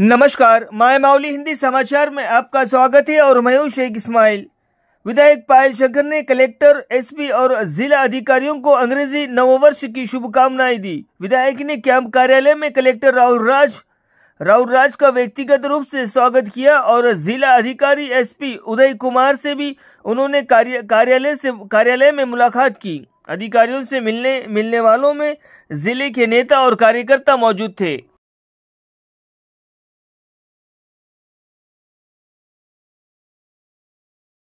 नमस्कार माय माउली हिंदी समाचार में आपका स्वागत है और मैं हूँ शेख इस्माइल विधायक पायल शंकर ने कलेक्टर एसपी और जिला अधिकारियों को अंग्रेजी नववर्ष की शुभकामनाएं दी विधायक ने कैंप कार्यालय में कलेक्टर राहुल राज राहुल राज का व्यक्तिगत रूप से स्वागत किया और जिला अधिकारी एसपी उदय कुमार से भी उन्होंने कार्यालय से कार्यालय में मुलाकात की अधिकारियों से मिलने मिलने वालों में जिले के नेता और कार्यकर्ता मौजूद थे